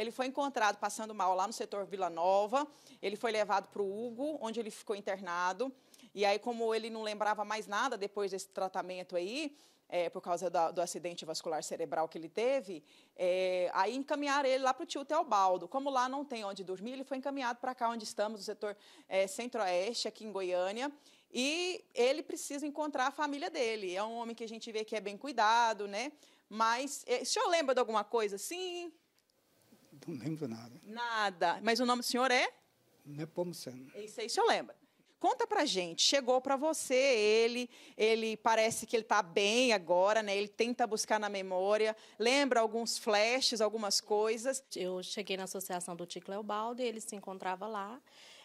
Ele foi encontrado passando mal lá no setor Vila Nova. Ele foi levado para o Hugo, onde ele ficou internado. E aí, como ele não lembrava mais nada depois desse tratamento aí, é, por causa do, do acidente vascular cerebral que ele teve, é, aí encaminharam ele lá para o tio Teobaldo. Como lá não tem onde dormir, ele foi encaminhado para cá onde estamos, no setor é, centro-oeste, aqui em Goiânia. E ele precisa encontrar a família dele. É um homem que a gente vê que é bem cuidado, né? Mas, é, o senhor lembra de alguma coisa sim não lembro nada. Nada. Mas o nome do senhor é? Nepomuceno. Isso aí o senhor lembra. Conta pra gente, chegou para você ele, ele parece que ele está bem agora, né? Ele tenta buscar na memória, lembra alguns flashes, algumas coisas. Eu cheguei na associação do Tico Leobaldo e ele se encontrava lá.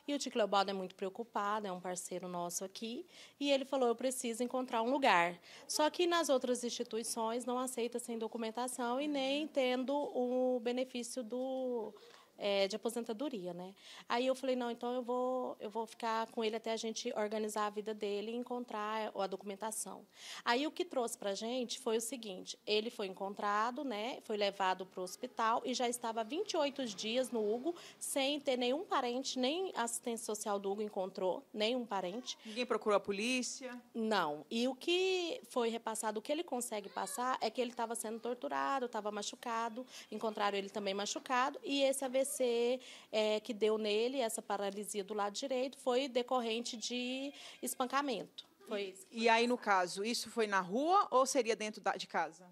E o Tico Leobaldo é muito preocupado, é um parceiro nosso aqui, e ele falou: eu preciso encontrar um lugar. Só que nas outras instituições não aceita sem documentação e nem tendo o benefício do é, de aposentadoria, né? Aí eu falei, não, então eu vou, eu vou ficar com ele até a gente organizar a vida dele e encontrar a documentação. Aí o que trouxe para a gente foi o seguinte, ele foi encontrado, né? Foi levado para o hospital e já estava 28 dias no Hugo, sem ter nenhum parente, nem assistência social do Hugo encontrou, nenhum parente. Ninguém procurou a polícia? Não. E o que foi repassado, o que ele consegue passar, é que ele estava sendo torturado, estava machucado, encontraram ele também machucado, e esse AVC AVC é, que deu nele, essa paralisia do lado direito, foi decorrente de espancamento. Foi isso. E aí, no caso, isso foi na rua ou seria dentro da, de casa?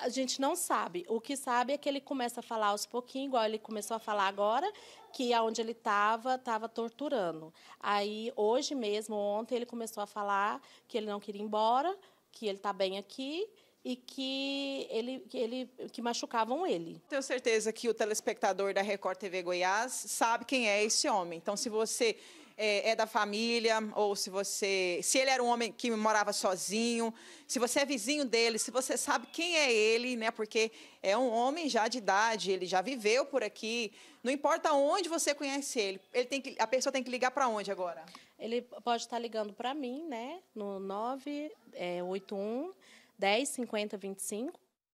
A gente não sabe. O que sabe é que ele começa a falar aos pouquinhos, igual ele começou a falar agora, que aonde ele estava, estava torturando. Aí, hoje mesmo, ontem, ele começou a falar que ele não queria ir embora, que ele está bem aqui e que ele, que ele que machucavam ele. Tenho certeza que o telespectador da Record TV Goiás sabe quem é esse homem. Então, se você é, é, da família ou se você, se ele era um homem que morava sozinho, se você é vizinho dele, se você sabe quem é ele, né? Porque é um homem já de idade, ele já viveu por aqui. Não importa onde você conhece ele, ele tem que, a pessoa tem que ligar para onde agora? Ele pode estar ligando para mim, né? No 981 10, 50, 25